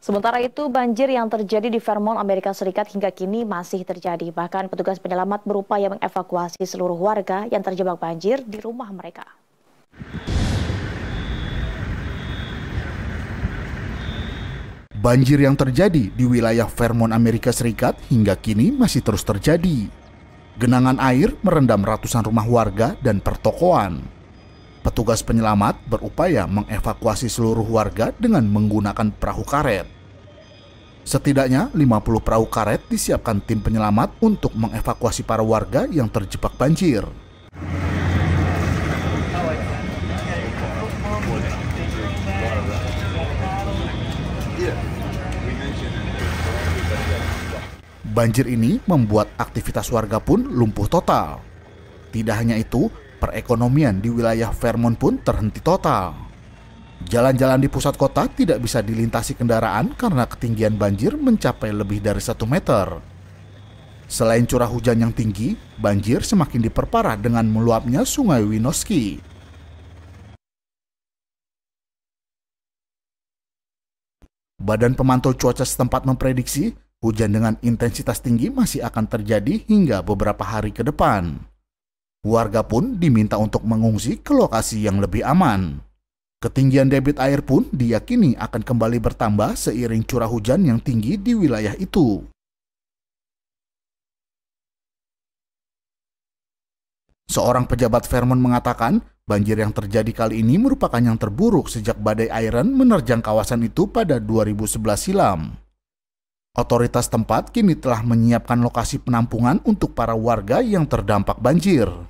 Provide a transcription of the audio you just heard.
Sementara itu, banjir yang terjadi di Vermont, Amerika Serikat hingga kini masih terjadi. Bahkan petugas penyelamat berupaya mengevakuasi seluruh warga yang terjebak banjir di rumah mereka. Banjir yang terjadi di wilayah Vermont, Amerika Serikat hingga kini masih terus terjadi. Genangan air merendam ratusan rumah warga dan pertokoan. Petugas penyelamat berupaya mengevakuasi seluruh warga dengan menggunakan perahu karet. Setidaknya 50 perahu karet disiapkan tim penyelamat untuk mengevakuasi para warga yang terjebak banjir. Banjir ini membuat aktivitas warga pun lumpuh total. Tidak hanya itu, perekonomian di wilayah Vermont pun terhenti total. Jalan-jalan di pusat kota tidak bisa dilintasi kendaraan karena ketinggian banjir mencapai lebih dari 1 meter. Selain curah hujan yang tinggi, banjir semakin diperparah dengan meluapnya sungai Winoski Badan pemantau cuaca setempat memprediksi hujan dengan intensitas tinggi masih akan terjadi hingga beberapa hari ke depan. Warga pun diminta untuk mengungsi ke lokasi yang lebih aman. Ketinggian debit air pun diyakini akan kembali bertambah seiring curah hujan yang tinggi di wilayah itu. Seorang pejabat Vermont mengatakan, banjir yang terjadi kali ini merupakan yang terburuk sejak badai Iron menerjang kawasan itu pada 2011 silam. Otoritas tempat kini telah menyiapkan lokasi penampungan untuk para warga yang terdampak banjir.